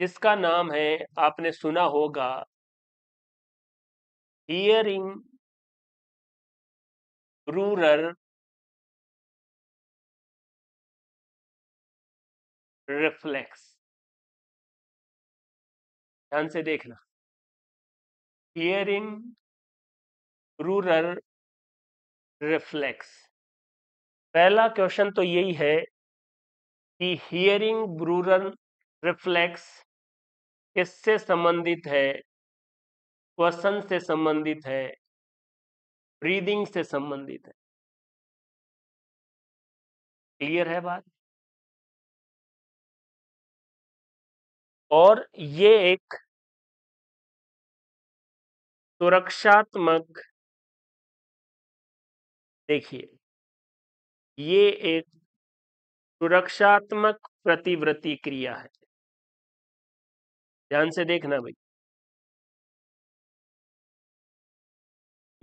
जिसका नाम है आपने सुना होगा हियरिंग रूरल रिफ्लेक्स ध्यान से देखना हियरिंग रूरल रिफ्लेक्स पहला क्वेश्चन तो यही है कि हियरिंग रूरल रिफ्लेक्स किससे संबंधित है श्वसन से संबंधित है ब्रीदिंग से संबंधित है क्लियर है बात और ये एक सुरक्षात्मक देखिए ये एक सुरक्षात्मक प्रतिवृत्ति क्रिया है ध्यान से देखना भाई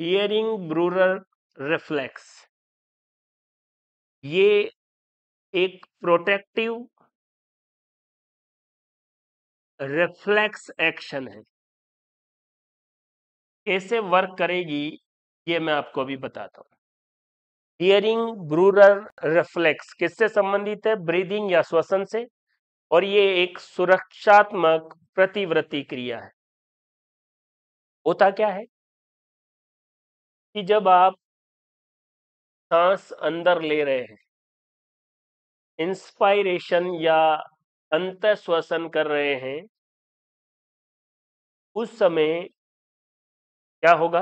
हियरिंग ब्रूरल रिफ्लेक्स ये एक प्रोटेक्टिव रिफ्लेक्स एक्शन है कैसे वर्क करेगी ये मैं आपको अभी बताता हूं हियरिंग ब्रूरल रिफ्लेक्स किससे संबंधित है ब्रीदिंग या श्वसन से और ये एक सुरक्षात्मक प्रतिवृत्ति क्रिया है होता क्या है कि जब आप सांस अंदर ले रहे हैं इंस्पायरेशन या अंत श्वसन कर रहे हैं उस समय क्या होगा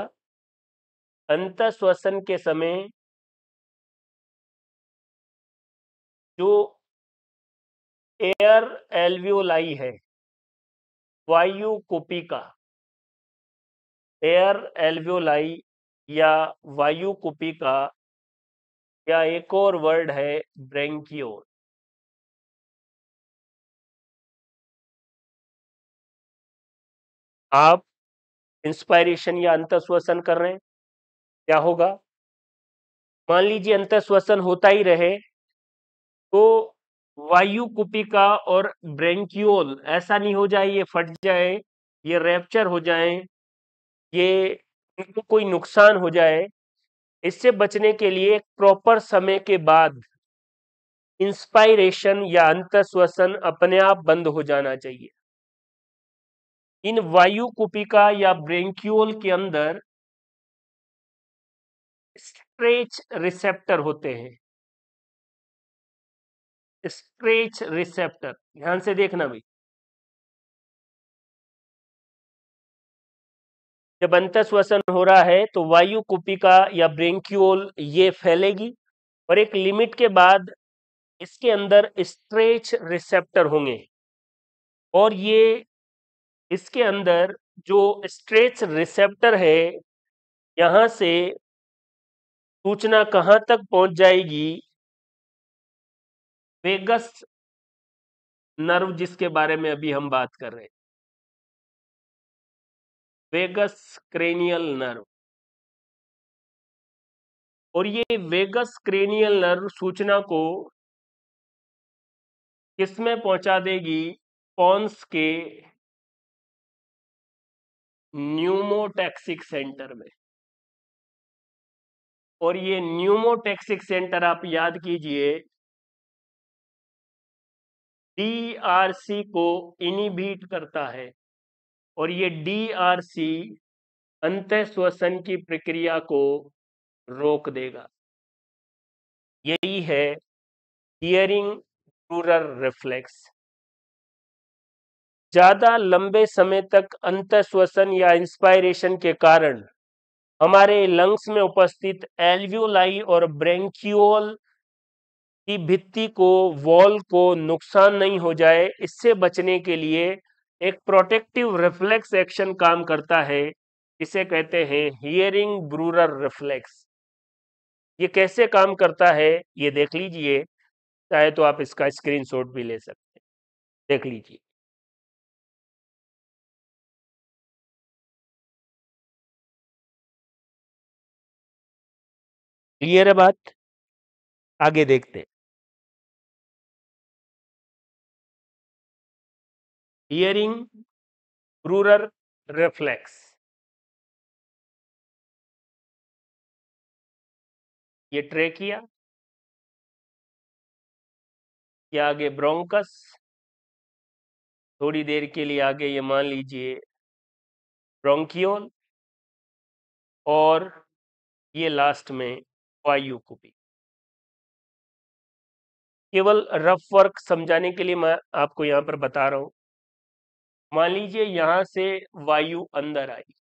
अंत श्वसन के समय जो एयर एल्वियोलाई है वायु कुपिका एयर एल्वियोलाई या वायु कुपिका या एक और वर्ड है ब्रेंकियोल आप इंस्पायरेशन या श्वसन कर रहे हैं क्या होगा मान लीजिए श्वसन होता ही रहे तो वायु कुपिका और ब्रेंक्यूल ऐसा नहीं हो जाए ये फट जाए ये रेप्चर हो जाए ये इनको कोई नुकसान हो जाए इससे बचने के लिए एक प्रॉपर समय के बाद इंस्पायरेशन या अंत श्वसन अपने आप बंद हो जाना चाहिए इन वायु कुपिका या ब्रेंक्यूल के अंदर स्ट्रेच रिसेप्टर होते हैं स्ट्रेच रिसेप्टर ध्यान से देखना भाई जब अंत श्वसन हो रहा है तो वायु कुपिका या ब्रेंक्यूल ये फैलेगी और एक लिमिट के बाद इसके अंदर स्ट्रेच रिसेप्टर होंगे और ये इसके अंदर जो स्ट्रेच रिसेप्टर है यहाँ से सूचना कहाँ तक पहुँच जाएगी वेगस नर्व जिसके बारे में अभी हम बात कर रहे हैं वेगस क्रेनियल नर्व और ये वेगस क्रेनियल नर्व सूचना को किसमें पहुंचा देगी पॉन्स के न्यूमोटैक्सिक सेंटर में और ये न्यूमोटैक्सिक सेंटर आप याद कीजिए डीआरसी को इनिबीट करता है और ये डीआरसी अंत श्वसन की प्रक्रिया को रोक देगा यही है हियरिंग रूरल रिफ्लेक्स ज्यादा लंबे समय तक अंत श्वसन या इंस्पायरेशन के कारण हमारे लंग्स में उपस्थित एल्व्यूलाई और ब्रेंक्यूल कि भित्ति को वॉल को नुकसान नहीं हो जाए इससे बचने के लिए एक प्रोटेक्टिव रिफ्लेक्स एक्शन काम करता है इसे कहते हैं हियरिंग ब्रूरर रिफ्लेक्स ये कैसे काम करता है ये देख लीजिए चाहे तो आप इसका स्क्रीनशॉट भी ले सकते हैं देख लीजिए क्लियर है बात आगे देखते hearing रूरल reflex ये ट्रेकिया ये आगे ब्रोंकस थोड़ी देर के लिए आगे ये मान लीजिए ब्रोंकियोल और ये लास्ट में वायु कुपी केवल रफ वर्क समझाने के लिए मैं आपको यहां पर बता रहा हूं मान लीजिए यहां से वायु अंदर आई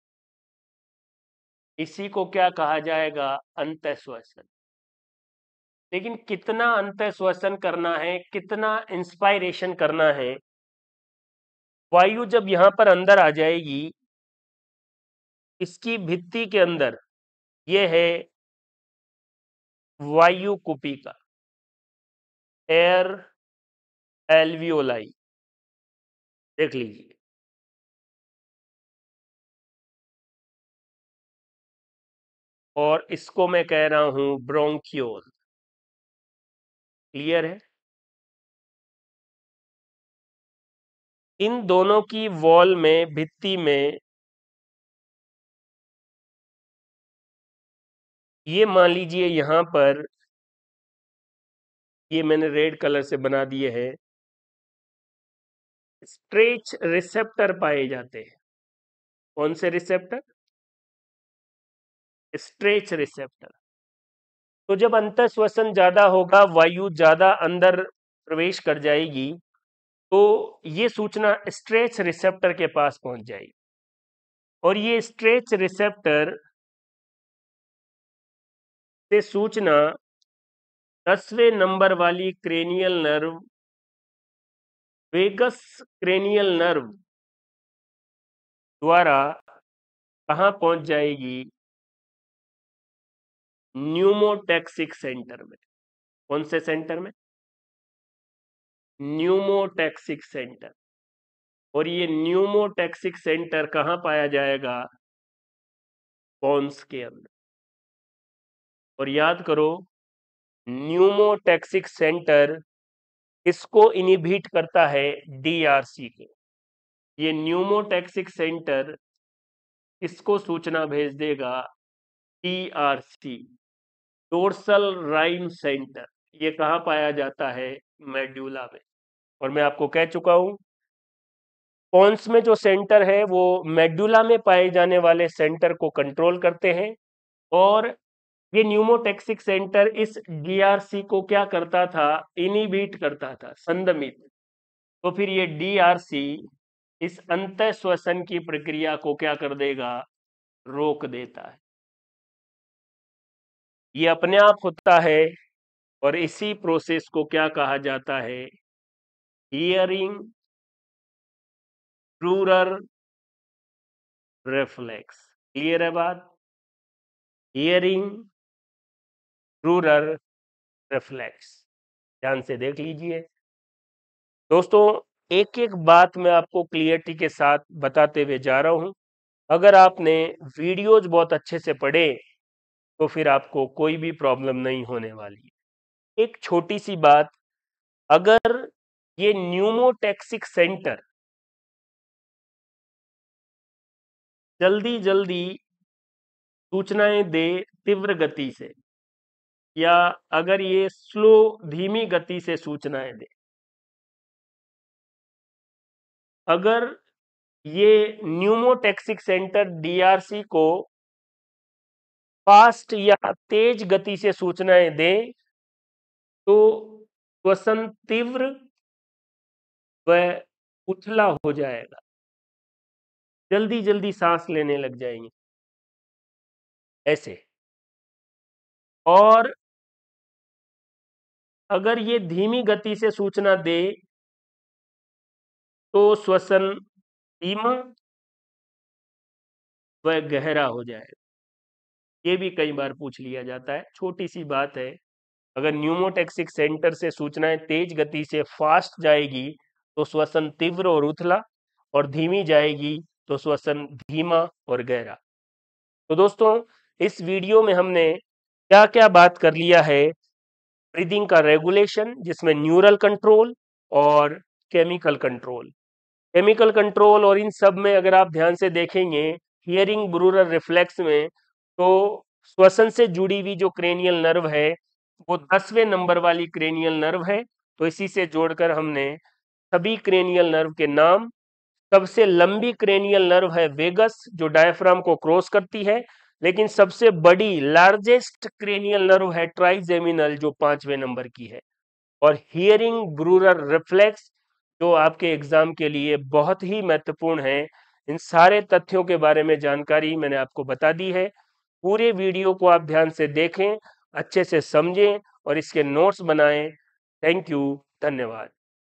इसी को क्या कहा जाएगा अंत श्वसन लेकिन कितना अंत श्वसन करना है कितना इंस्पायरेशन करना है वायु जब यहाँ पर अंदर आ जाएगी इसकी भित्ति के अंदर यह है वायु कुपी का एयर एल्वियोलाई देख लीजिए और इसको मैं कह रहा हूं ब्रोंकियोल क्लियर है इन दोनों की वॉल में भित्ति में ये मान लीजिए यहां पर ये मैंने रेड कलर से बना दिए हैं स्ट्रेच रिसेप्टर पाए जाते हैं कौन से रिसेप्टर स्ट्रेच रिसेप्टर तो जब अंत श्वसन ज्यादा होगा वायु ज्यादा अंदर प्रवेश कर जाएगी तो ये सूचना स्ट्रेच रिसेप्टर के पास पहुंच जाएगी और ये स्ट्रेच रिसेप्टर से सूचना दसवें नंबर वाली cranial nerve vagus cranial nerve द्वारा कहाँ पहुंच जाएगी न्यूमोटैक्सिक सेंटर में कौन से सेंटर में न्यूमोटैक्सिक सेंटर और ये न्यूमोटैक्सिक सेंटर कहाँ पाया जाएगा बॉन्स के अंदर और याद करो न्यूमोटैक्सिक सेंटर इसको इनिबिट करता है डीआरसी के ये न्यूमोटैक्सिक सेंटर इसको सूचना भेज देगा टीआरसी डोर्सल राइम सेंटर ये कहाँ पाया जाता है मेड्यूला में और मैं आपको कह चुका हूं पॉन्स में जो सेंटर है वो मेड्यूला में पाए जाने वाले सेंटर को कंट्रोल करते हैं और ये न्यूमोटेक्सिक सेंटर इस डीआरसी को क्या करता था इनिबीट करता था संदमित तो फिर ये डीआरसी इस अंत श्वसन की प्रक्रिया को क्या कर देगा रोक देता है ये अपने आप होता है और इसी प्रोसेस को क्या कहा जाता है हियरिंग रूरल रिफ्लेक्स क्लियर है बात हियरिंग रूरल रिफ्लेक्स ध्यान से देख लीजिए दोस्तों एक एक बात मैं आपको क्लियरिटी के साथ बताते हुए जा रहा हूं अगर आपने वीडियोज बहुत अच्छे से पढ़े तो फिर आपको कोई भी प्रॉब्लम नहीं होने वाली एक छोटी सी बात अगर ये न्यूमोटैक्सिक सेंटर जल्दी जल्दी सूचनाएं दे तीव्र गति से या अगर ये स्लो धीमी गति से सूचनाएं दे अगर ये न्यूमोटैक्सिक सेंटर डीआरसी को फास्ट या तेज गति से सूचनाएं दें तो श्वसन तीव्र व उथला हो जाएगा जल्दी जल्दी सांस लेने लग जाएंगे ऐसे और अगर ये धीमी गति से सूचना दे तो श्वसन धीमा व गहरा हो जाएगा ये भी कई बार पूछ लिया जाता है छोटी सी बात है अगर न्यूमोटेक्सिक सेंटर से सूचनाएं तेज गति से फास्ट जाएगी तो श्वसन तीव्र और उथला और धीमी जाएगी तो श्वसन धीमा और गहरा तो दोस्तों इस वीडियो में हमने क्या क्या बात कर लिया है ब्रीदिंग का रेगुलेशन जिसमें न्यूरल कंट्रोल और केमिकल कंट्रोल केमिकल कंट्रोल और इन सब में अगर आप ध्यान से देखेंगे हियरिंग ब्रूरल रिफ्लेक्स में तो श्वसन से जुड़ी हुई जो क्रेनियल नर्व है वो दसवें नंबर वाली क्रेनियल नर्व है तो इसी से जोड़कर हमने सभी क्रेनियल नर्व के नाम सबसे लंबी क्रेनियल नर्व है वेगस जो डायफ्राम को क्रॉस करती है लेकिन सबसे बड़ी लार्जेस्ट क्रेनियल नर्व है ट्राइजेमिनल जो पांचवें नंबर की है और हियरिंग ब्रूरल रिफ्लेक्स जो आपके एग्जाम के लिए बहुत ही महत्वपूर्ण है इन सारे तथ्यों के बारे में जानकारी मैंने आपको बता दी है पूरे वीडियो को आप ध्यान से देखें अच्छे से समझें और इसके नोट्स बनाएं थैंक यू धन्यवाद